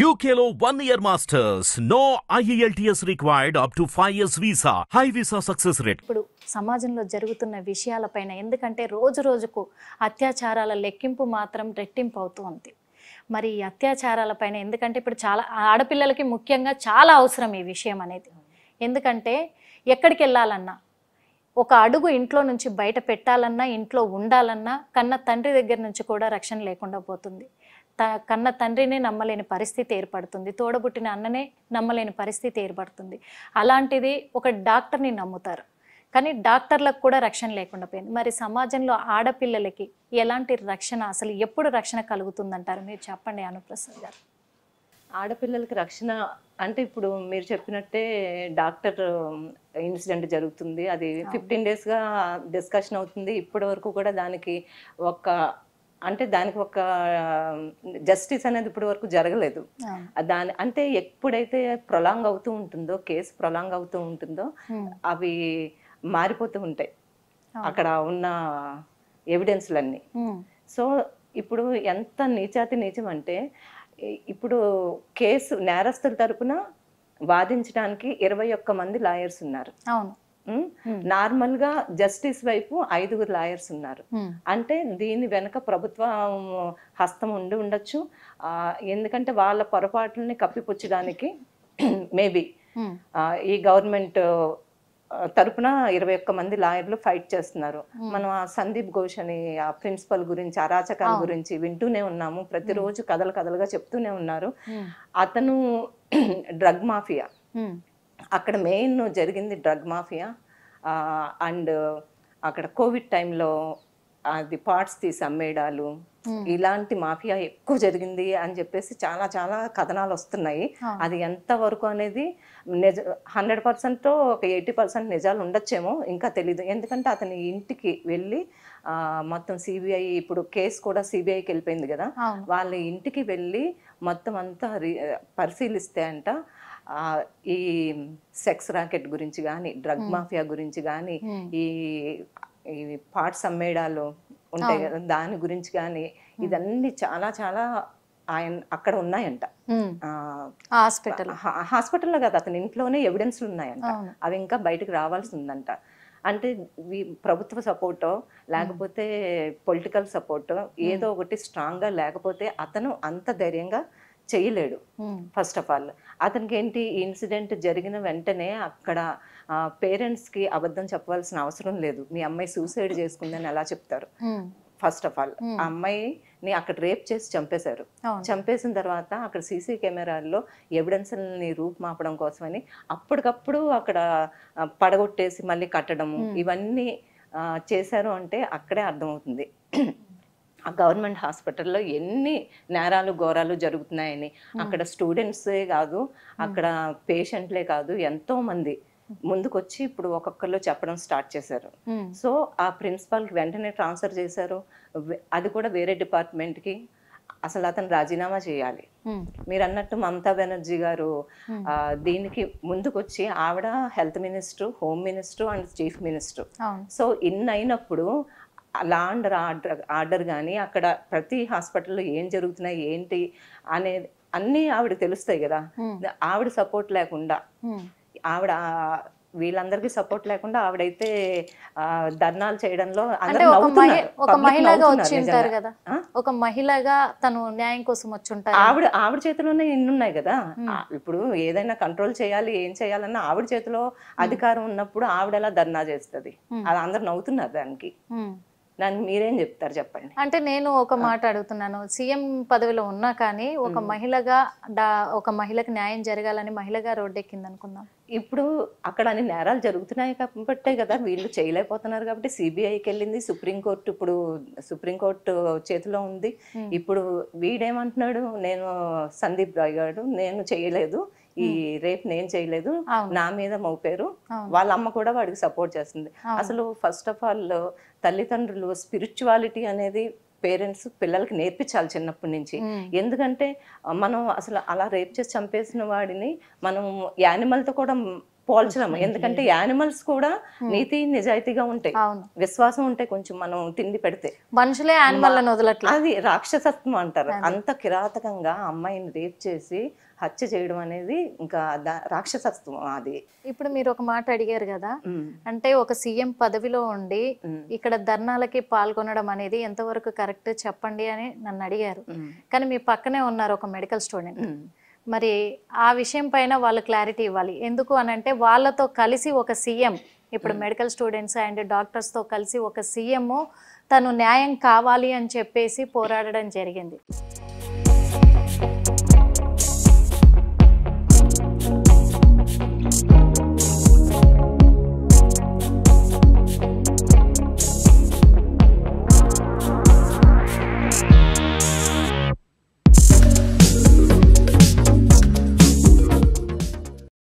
యూకేలో one year masters no IELTS required up to five years visa high visa success rate ఇప్పుడు సమాజంలో జరుగుతున్న విషయాలపైన ఎందుకంటే రోజు రోజుకు అత్యాచారాల లెక్కింపు మాత్రం రెట్టింపు అవుతోంది మరి ఈ అత్యాచారాలపైన ఎందుకంటే ఇప్పుడు చాలా ఆడపిల్లలకి ముఖ్యంగా చాలా అవసరం ఈ విషయం అనేది ఎందుకంటే ఎక్కడికి వెళ్ళాలన్నా ఒక అడుగు ఇంట్లో నుంచి బయట పెట్టాలన్నా ఇంట్లో ఉండాలన్నా కన్నా తండ్రి దగ్గర నుంచి కూడా రక్షణ లేకుండా పోతుంది త కన్న తండ్రినే నమ్మలేని పరిస్థితి ఏర్పడుతుంది తోడబుట్టిన అన్ననే నమ్మలేని పరిస్థితి ఏర్పడుతుంది అలాంటిది ఒక డాక్టర్ని నమ్ముతారు కానీ డాక్టర్లకు కూడా రక్షణ లేకుండా పోయింది మరి సమాజంలో ఆడపిల్లలకి ఎలాంటి రక్షణ అసలు ఎప్పుడు రక్షణ కలుగుతుందంటారు మీరు చెప్పండి అనుప్రసాద్ గారు ఆడపిల్లలకి రక్షణ అంటే ఇప్పుడు మీరు చెప్పినట్టే డాక్టర్ ఇన్సిడెంట్ జరుగుతుంది అది ఫిఫ్టీన్ డేస్గా డిస్కషన్ అవుతుంది ఇప్పటి వరకు కూడా దానికి ఒక అంటే దానికి ఒక జస్టిస్ అనేది ఇప్పటి వరకు జరగలేదు దాని అంటే ఎప్పుడైతే ప్రొలాంగ్ అవుతూ ఉంటుందో కేసు ప్రొలాంగ్ అవుతూ ఉంటుందో అవి మారిపోతూ ఉంటాయి అక్కడ ఉన్న ఎవిడెన్స్లన్నీ సో ఇప్పుడు ఎంత నీచాతి నీచం అంటే ఇప్పుడు కేసు నేరస్తుల తరపున వాదించడానికి ఇరవై ఒక్క మంది లాయర్స్ ఉన్నారు నార్మల్ గా జస్టిస్ వైపు ఐదుగురు లాయర్స్ ఉన్నారు అంటే దీని వెనక ప్రభుత్వ హస్తం ఉండి ఉండొచ్చు ఎందుకంటే వాళ్ళ పొరపాట్లని కప్పిపుచ్చడానికి మేబీ ఈ గవర్నమెంట్ తరపున ఇరవై ఒక్క మంది లాయర్లు ఫైట్ చేస్తున్నారు మనం ఆ సందీప్ ఘోష్ అని ఆ ప్రిన్సిపల్ గురించి అరాచకాల గురించి వింటూనే ఉన్నాము ప్రతిరోజు కథలు కథలుగా చెప్తూనే ఉన్నారు అతను డ్రగ్ మాఫియా అక్కడ మెయిన్ జరిగింది డ్రగ్ మాఫియా అండ్ అక్కడ కోవిడ్ టైంలో అది పార్ట్స్ తీసి అమ్మేయడాలు ఇలాంటి మాఫియా ఎక్కువ జరిగింది అని చెప్పేసి చాలా చాలా కథనాలు వస్తున్నాయి అది ఎంత వరకు అనేది నిజ హండ్రెడ్ పర్సెంట్ ఒక ఎయిటీ పర్సెంట్ నిజాలు ఉండొచ్చేమో ఇంకా తెలీదు ఎందుకంటే అతని ఇంటికి వెళ్ళి మొత్తం సిబిఐ ఇప్పుడు కేసు కూడా సిబిఐకి వెళ్ళిపోయింది కదా వాళ్ళ ఇంటికి వెళ్ళి మొత్తం అంతా పరిశీలిస్తే అంట ఈ సెక్స్ రాకెట్ గురించి కానీ డ్రగ్ hmm. మాఫియా గురించి కానీ hmm. ఈ ఈ పార్ట్స్ అమ్మేడాలు ఉంటాయి కదా దాని గురించి కానీ hmm. ఇదన్నీ చాలా చాలా ఆయన అక్కడ ఉన్నాయంట హాస్పిటల్ హాస్పిటల్లో కాదు అతని ఇంట్లోనే ఎవిడెన్స్లు ఉన్నాయంట అవి ఇంకా బయటకు రావాల్సి ఉందంట అంటే ప్రభుత్వ సపోర్టో లేకపోతే పొలిటికల్ సపోర్టో ఏదో ఒకటి స్ట్రాంగ్గా లేకపోతే అతను అంత ధైర్యంగా చేయలేడు ఫస్ట్ ఆఫ్ ఆల్ అతనికి ఏంటి ఇన్సిడెంట్ జరిగిన వెంటనే అక్కడ పేరెంట్స్కి అబద్ధం చెప్పవలసిన అవసరం లేదు మీ అమ్మాయి సూసైడ్ చేసుకుందని ఎలా చెప్తారు ఫస్ట్ ఆఫ్ ఆల్ ఆ అమ్మాయిని అక్కడ రేప్ చేసి చంపేశారు చంపేసిన తర్వాత అక్కడ సీసీ కెమెరాల్లో ఎవిడెన్స్ని రూపుమాపడం కోసమని అప్పటికప్పుడు అక్కడ పడగొట్టేసి మళ్ళీ కట్టడము hmm. ఇవన్నీ చేశారు అంటే అక్కడే అర్థమవుతుంది ఆ గవర్నమెంట్ హాస్పిటల్లో ఎన్ని నేరాలు ఘోరాలు జరుగుతున్నాయని అక్కడ స్టూడెంట్సే కాదు అక్కడ పేషెంట్లే కాదు ఎంతో మంది ముందుకొచ్చి ఇప్పుడు ఒక్కొక్కరిలో చెప్పడం స్టార్ట్ చేశారు సో ఆ ప్రిన్సిపాల్ వెంటనే ట్రాన్స్ఫర్ చేశారు అది కూడా వేరే డిపార్ట్మెంట్ కి అసలు అతను రాజీనామా చేయాలి మీరు అన్నట్టు మమతా బెనర్జీ గారు దీనికి ముందుకొచ్చి ఆవిడ health minister home minister and chief minister so in అయినప్పుడు లా అండర్ ఆర్డర్ ఆర్డర్ కానీ అక్కడ ప్రతి హాస్పిటల్లో ఏం జరుగుతున్నాయి ఏంటి అనే అన్నీ ఆవిడ తెలుస్తాయి కదా ఆవిడ సపోర్ట్ లేకుండా ఆవిడ వీళ్ళందరికీ సపోర్ట్ లేకుండా ఆవిడైతే ధర్నాలు చేయడంలో ఒక మహిళగా కదా ఒక మహిళగా తను న్యాయం కోసం వచ్చి ఉంటారు ఆవిడ ఆవిడ చేతిలోనే ఇన్నున్నాయి కదా ఇప్పుడు ఏదైనా కంట్రోల్ చేయాలి ఏం చేయాలన్నా ఆవిడ చేతిలో అధికారం ఉన్నప్పుడు ఆవిడ ఎలా ధర్నా చేస్తుంది అది అందరు నవ్వుతున్నారు దానికి దానికి మీరేం చెప్తారు చెప్పండి అంటే నేను ఒక మాట అడుగుతున్నాను సీఎం పదవిలో ఉన్నా కానీ ఒక మహిళగా ఒక మహిళకు న్యాయం జరగాలని మహిళగా రోడ్డెక్కింది అనుకుందాం ఇప్పుడు అక్కడ అన్ని నేరాలు జరుగుతున్నాయి కాబట్టే కదా వీళ్ళు చేయలేకపోతున్నారు కాబట్టి సిబిఐకి వెళ్ళింది సుప్రీంకోర్టు ఇప్పుడు సుప్రీంకోర్టు చేతిలో ఉంది ఇప్పుడు వీడేమంటున్నాడు నేను సందీప్ రాయ్ గారు నేను చేయలేదు ఈ రేపు నేను చేయలేదు నా మీద మోపారు వాళ్ళ అమ్మ కూడా వాడికి సపోర్ట్ చేస్తుంది అసలు ఫస్ట్ ఆఫ్ ఆల్ తల్లిదండ్రులు స్పిరిచువాలిటీ అనేది పేరెంట్స్ పిల్లలకి నేర్పించాలి చిన్నప్పటి నుంచి ఎందుకంటే మనం అసలు అలా రేప్ చేసి చంపేసిన వాడిని మనం యానిమల్తో కూడా పోల్చడం ఎందుకంటే యానిమల్స్ కూడా నీతి నిజాయితీగా ఉంటాయి విశ్వాసం ఉంటే కొంచెం మనం తిండి పెడితే మనుషులే యానిమల్లను అది రాక్షసత్వం అంటారు అంత కిరాతకంగా అమ్మాయిని రేప్ చేసి హత్య చేయడం అనేది ఇంకా రాక్షసత్వం అది ఇప్పుడు మీరు ఒక మాట అడిగారు కదా అంటే ఒక సీఎం పదవిలో ఉండి ఇక్కడ ధర్నాలకి పాల్గొనడం అనేది ఎంతవరకు కరెక్ట్ చెప్పండి అని నన్ను అడిగారు కానీ మీ పక్కనే ఉన్నారు ఒక మెడికల్ స్టూడెంట్ మరి ఆ విషయం పైన వాళ్ళు క్లారిటీ ఇవ్వాలి ఎందుకు అనంటే వాళ్ళతో కలిసి ఒక సీఎం ఇప్పుడు hmm. మెడికల్ స్టూడెంట్స్ అండ్ డాక్టర్స్తో కలిసి ఒక సీఎం తను న్యాయం కావాలి అని చెప్పేసి పోరాడడం జరిగింది